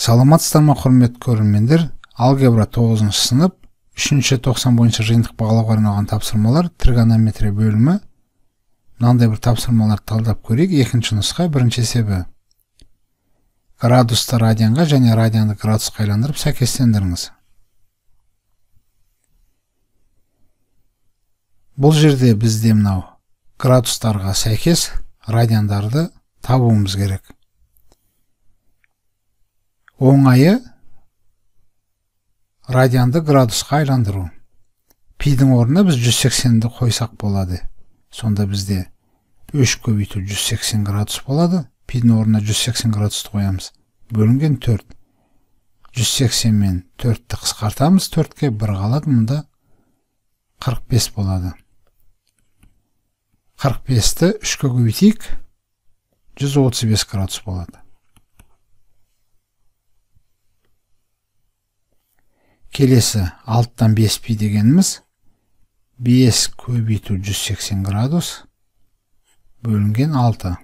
саламатсыздар ма құрметті көрермендер алгебра 9 сынып үшінші 90 бойынша жиынтық бағалауға арналған тапсырмалар тригонометрия бөлімі мынандай бір тапсырмаларды талдап көрейік екінші нұсқа бірінші есебі градусты радианға және радианды градусқа айландырып сәйкестендіріңіз бұл жерде бізде мынау градустарға сәйкес радиандарды табуымыз керек оңайы радианды градусқа айландыру пидің орнына біз 180-ді қойсақ болады сонда бізде үш көбейту 180 градус болады пидің орнына 180 градусты қоямыз бөлінген 4 180 мен 4-ті қысқартамыз 4-ке бір қалады мұнда 45 болады 45-ті үш көбейтейік 135 градус болады келесі алттан 5 пи дегеніміз 5 көбейту 180 градус бөлінген 6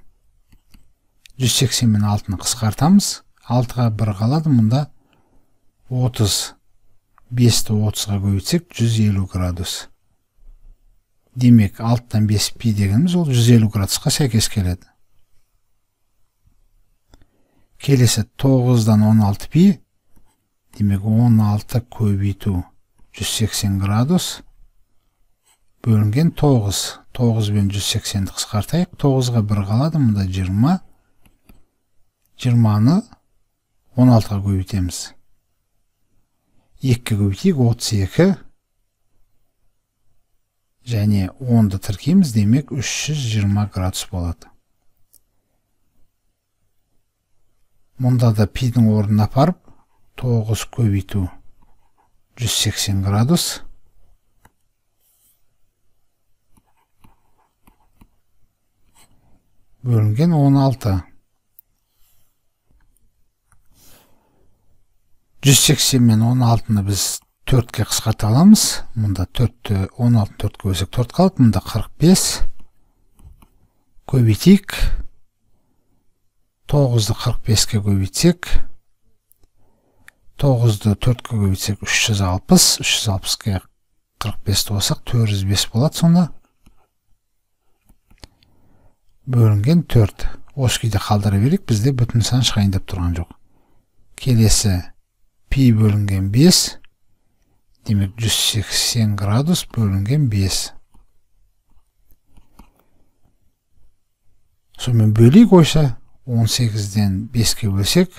180 мен 6-ны қысқартамыз 6-ға 1 қалады мұнда 30 5-ті 30-ға көбейтсек 150 градус демек 6-тан 5 пи дегеніміз ол 150 градусқа сәйкес келеді келесі 9-дан 16 пи демек 16 көбейту 180 градус бөлінген 9 9 бен 180-ді қысқартайық 9-ға бір қалады мұнда 20 20-ны 16-ға көбейтеміз 2 көбейтейік 32 және 10-ды тіркейміз демек 320 градус болады мұнда да пидің орнына апарып тоғыз көбейту 180 градус бөлінген 16 180 мен 16-ны біз 4-ке қысқарта аламыз мұнда 4-ті 16 4-ке бөлсек 4 қалды мұнда 45 көбейтейік 9-ды 45-ке көбейтсек тоғызды төртке көбейтсек үш жүз алпыс үш жүз алпыске қырық бесті қоссақ төрт жүз бес болады сонда бөлінген төрт осы күйде қалдыра берейік бізде бүтін сан шығайын деп тұрған жоқ келесі пи бөлінген бес, демек жүз сексен градус бөлінген бес. сонымен бөлейік ойша он сегізден беске бөлсек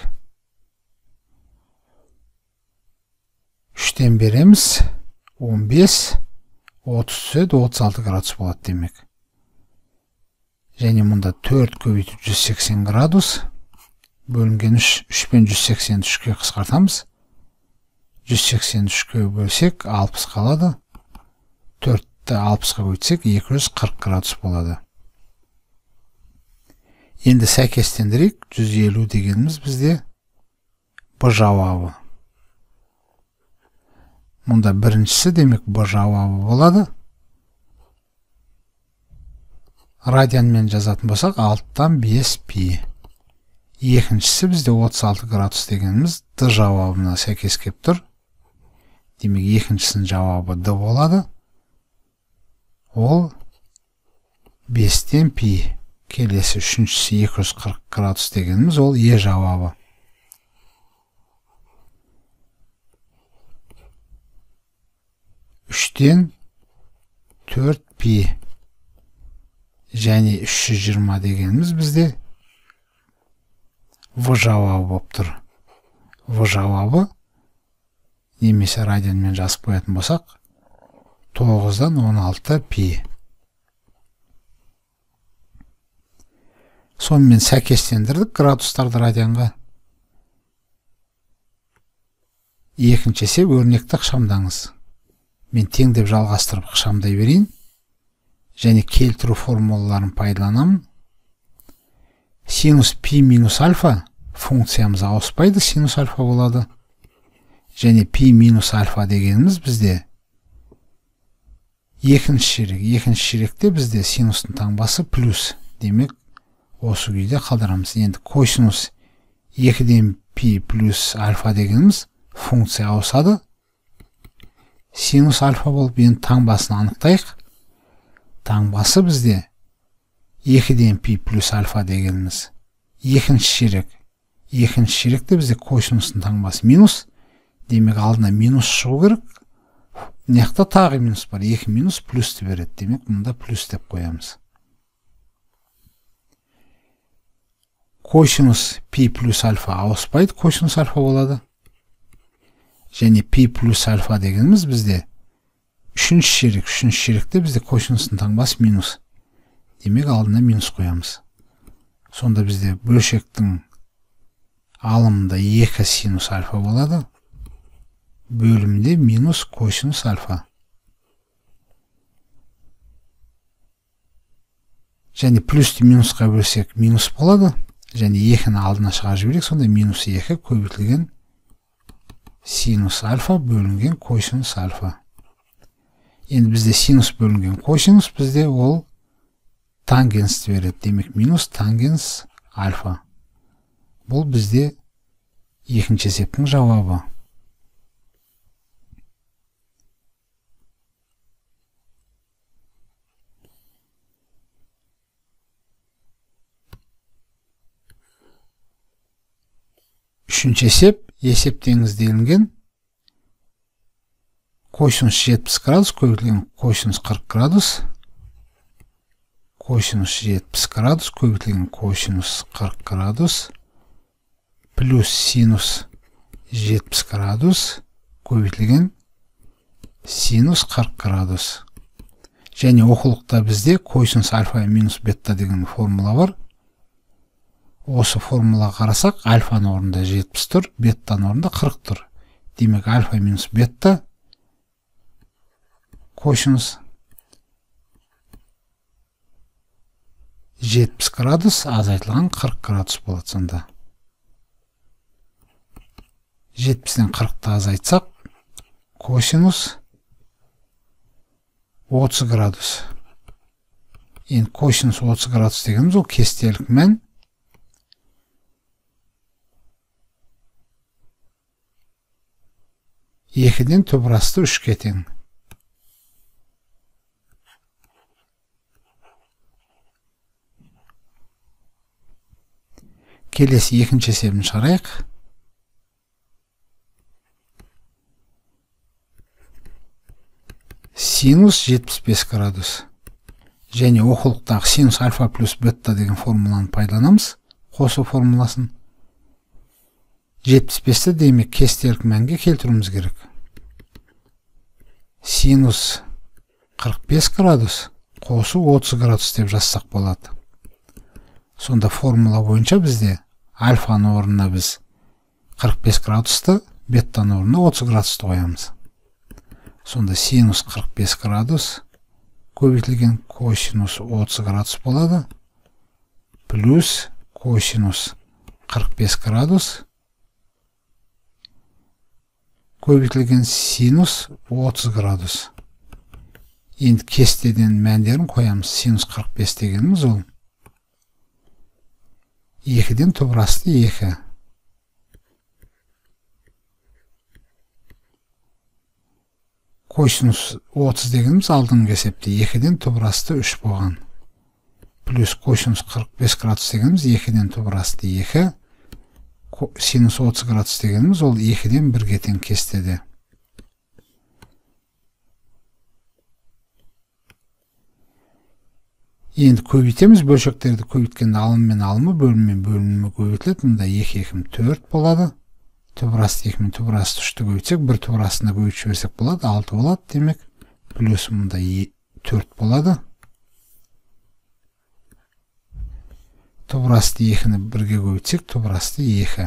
үштен береміз 15 30 түседі 36 градус болады демек және мұнда 4 көбейтіп 180 градус бөлінген 3 3 пен 180 үшке қысқартамыз 183-ке бөлсек 60 қалады 4-ті 60-қа көйтсек 240 градус болады енді сәйкестендірейік 150 дегеніміз бізде б жауабы мұнда біріншісі демек б жауабы болады радианмен жазатын болсақ алтыдан бес пи екіншісі бізде 36 градус дегеніміз д жауабына сәйкес келіп тұр демек екіншісінің жауабы д болады ол 5-тен пи келесі үшіншісі 240 градус дегеніміз ол е жауабы үштен төрт пи және 320 дегеніміз бізде в жауабы болып тұр в жауабы немесе радианмен жазып қоятын болсақ 9-дан 16 пи сонымен сәйкестендірдік градустарды радианға есеп өрнекті ықшамдаңыз мен тең деп жалғастырып ықшамдай берейін және келтіру формулаларын пайдаланамын синус пи минус альфа функциямыз ауыспайды синус альфа болады және пи минус альфа дегеніміз бізде екінші ширек екінші ширекте бізде синустың таңбасы плюс демек осы күйде қалдырамыз енді косинус екіден пи плюс альфа дегеніміз функция ауысады синус альфа болып енді таңбасын анықтайық таңбасы бізде 2-ден пи плюс альфа дегеніміз екінші ширек екінші ширекте бізде косинустың таңбасы минус демек алдына минус шығу керек мына жақта тағы минус бар екі минус плюсті береді демек мұнда плюс деп қоямыз косинус пи плюс альфа ауыспайды косинус альфа болады және пи плюс альфа дегеніміз бізде үшінші ширек үшінші ширекте бізде косинустың таңбасы минус демек алдына минус қоямыз сонда бізде бөлшектің алымында екі синус альфа болады бөлімде минус косинус альфа және плюсті минусқа бөлсек минус болады және екіні алдына шығарып жіберейік сонда минус екі көбейтілген синус альфа бөлінген косинус альфа енді бізде синус бөлінген косинус бізде ол тангенсті береді демек минус тангенс альфа бұл бізде екінші есептің жауабы үшінші есеп есептеңіз делінген косинус 70 градус көбейтілген косинус 40 градус косинус 70 градус көбейтілген косинус 40 градус плюс синус 70 градус көбейтілген синус 40 градус және оқылықта бізде косинус альфа минус бетта деген формула бар осы формулаға қарасақ альфа орнында 70 тұр бетаның орнында 40 тұр демек альфа минус бетта косинус 70 градус азайтылған 40 градус болатында. 70-ден 40-ты азайтсақ косинус 30 градус енді косинус 30 градус дегеніміз ол кестелік екіден топырасты үшке тең келесі екінші есебін шығарайық синус 75 градус және оқылықтағы синус альфа плюс бетта деген формуланы пайдаланамыз қосу формуласын 75-ті демек кестелік мәнге келтіруіміз керек синус 45 градус қосу 30 градус деп жазсақ болады сонда формула бойынша бізде альфаның орнына біз 45 градусты беттаның орнына 30 градусты қоямыз сонда синус 45 градус көбейтілген косинус 30 градус болады плюс косинус 45 градус көбейтілген синус 30 градус енді кестеден мәндерін қоямыз синус 45 дегеніміз ол екіден тұбырасты екі косинус 30 дегеніміз алдыңғы есепте екіден тұбырасты үш болған плюс косинус 45 градус дегеніміз екіден тұбырасты екі синус 30 градус дегеніміз ол екіден бірге тең кестеде енді көбейтеміз бөлшектерді көбейткенде алым мен алымы бөлім мен бөлімі көбейтіледі мында екі екім төрт болады түбірасты мен түбірасты үшті көбейтсек бір түбірастыны көбейтіп жіберсек болады алты болады демек плюс мұнда төрт болады тұбырасты екіні бірге көбейтсек тұбырасты екі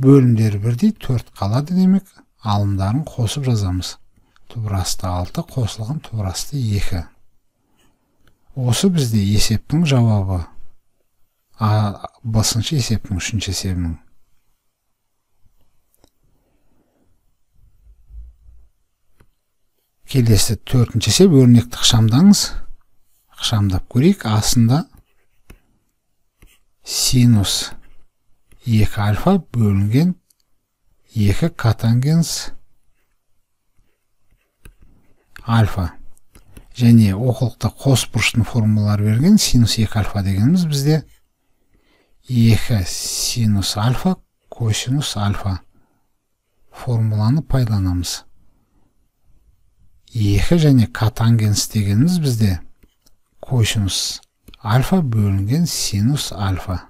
бөлімдері бірдей төрт қалады демек алымдарын қосып жазамыз Тұбырасты алты қосылған тұбырасты екі осы бізде есептің жауабы а бсыншы есептің үшінші есебінің келесі төртінші есеп өрнекті ықшамдаңыз ықшамдап көрейік астында Синус 2 альфа бөлінген 2 катангенс альфа және оқылықта қос бұрыштың формулалары берген синус 2 альфа дегеніміз бізде 2 синус альфа косинус альфа формуланы пайдаланамыз 2 және катангенс дегеніміз бізде косинус альфа бөлінген синус альфа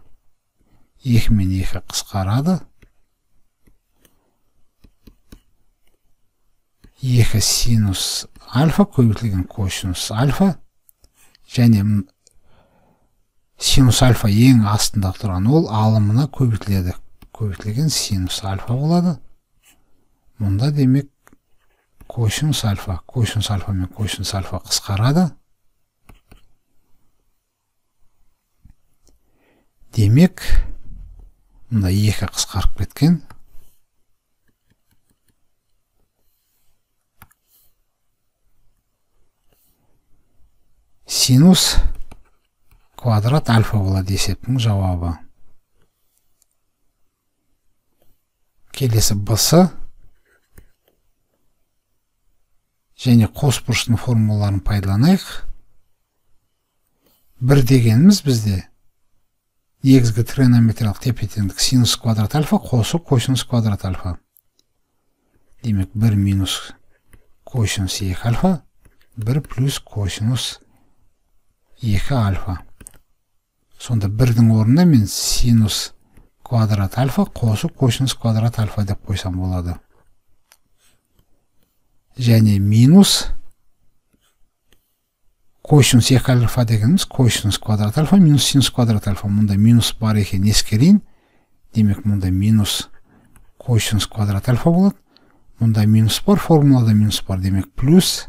екі мен екі қысқарады екі синус альфа көбейтілген косинус альфа және синус альфа ең астында тұрған ол алымына көбейтіледі көбейтілген синус альфа болады мұнда демек косинус альфа косинус альфа мен косинус альфа қысқарады демек мына екі қысқарып кеткен синус квадрат альфа болады есептің жауабы келесі бс және қос бұрыштың формулаларын пайдаланайық бір дегеніміз бізде негізгі тронометриялық тепе теңдік синус квадрат альфа қосу косинус квадрат альфа демек бір минус косинус екі альфа бір плюс косинус екі альфа сонда бірдің орнына мен синус квадрат альфа қосу косинус квадрат альфа деп қойсам болады және минус косинус екі альфа дегеніміз косинус квадрат альфа минус синус квадрат альфа мұнда минус бар екенін ескерейін демек мұнда минус косинус квадрат альфа болады мұнда минус бар формулада минус бар демек плюс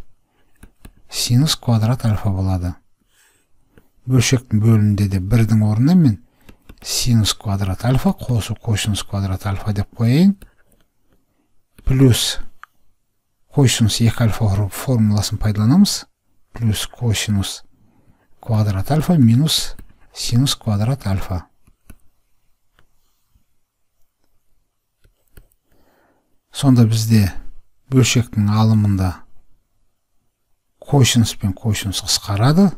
синус квадрат альфа болады бөлшектің бөлімінде де бірдің орнына мен синус квадрат альфа қосу косинус квадрат альфа деп қояйын плюс косинус екі альфа формуласын пайдаланамыз плюс косинус квадрат альфа минус синус квадрат альфа. Сонда бізде бөлшектің алымында косинус пен косинус қысқарады.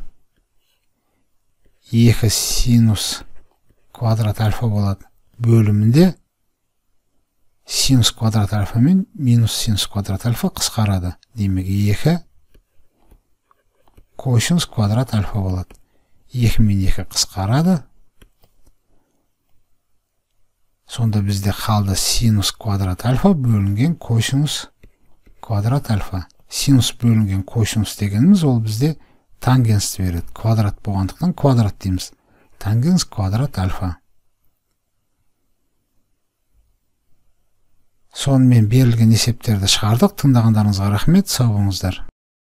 Екі синус квадрат альфа болады. Бөлімінде синус квадрат альфа мен минус синус квадрат альфа қысқарады. Демек екі косинус квадрат альфа болады екі мен екі қысқарады сонда бізде қалды синус квадрат альфа бөлінген косинус квадрат альфа синус бөлінген косинус дегеніміз ол бізде тангенс береді квадрат болғандықтан квадрат дейміз тангенс квадрат альфа сонымен берілген есептерді шығардық тыңдағандарыңызға рахмет сау болыңыздар